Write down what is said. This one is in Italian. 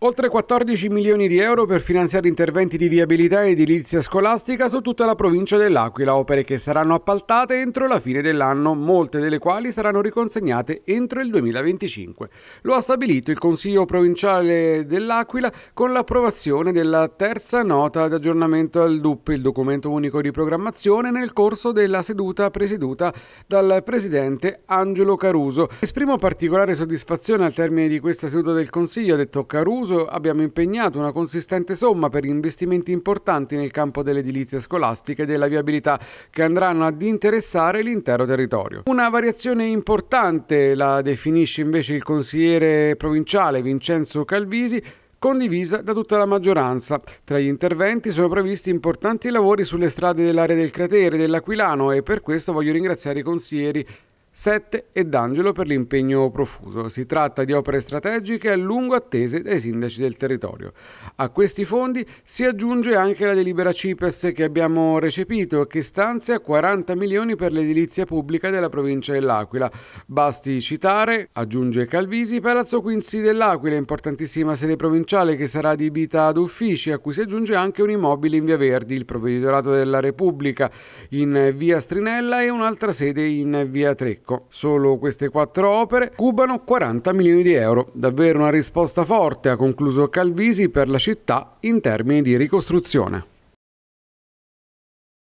Oltre 14 milioni di euro per finanziare interventi di viabilità ed edilizia scolastica su tutta la provincia dell'Aquila, opere che saranno appaltate entro la fine dell'anno, molte delle quali saranno riconsegnate entro il 2025. Lo ha stabilito il Consiglio provinciale dell'Aquila con l'approvazione della terza nota d'aggiornamento al DUP, il documento unico di programmazione, nel corso della seduta presieduta dal presidente Angelo Caruso. Esprimo particolare soddisfazione al termine di questa seduta del Consiglio, ha detto Caruso concluso abbiamo impegnato una consistente somma per investimenti importanti nel campo dell'edilizia scolastica e della viabilità che andranno ad interessare l'intero territorio. Una variazione importante la definisce invece il consigliere provinciale Vincenzo Calvisi condivisa da tutta la maggioranza. Tra gli interventi sono previsti importanti lavori sulle strade dell'area del cratere, dell'Aquilano e per questo voglio ringraziare i consiglieri 7 e D'Angelo per l'impegno profuso. Si tratta di opere strategiche a lungo attese dai sindaci del territorio. A questi fondi si aggiunge anche la delibera CIPES che abbiamo recepito che stanzia 40 milioni per l'edilizia pubblica della provincia dell'Aquila. Basti citare, aggiunge Calvisi, Palazzo Quincy dell'Aquila, importantissima sede provinciale che sarà adibita ad uffici, a cui si aggiunge anche un immobile in Via Verdi, il provveditorato della Repubblica in Via Strinella e un'altra sede in Via Trecca secco. Solo queste quattro opere cubano 40 milioni di euro. Davvero una risposta forte, ha concluso Calvisi per la città in termini di ricostruzione.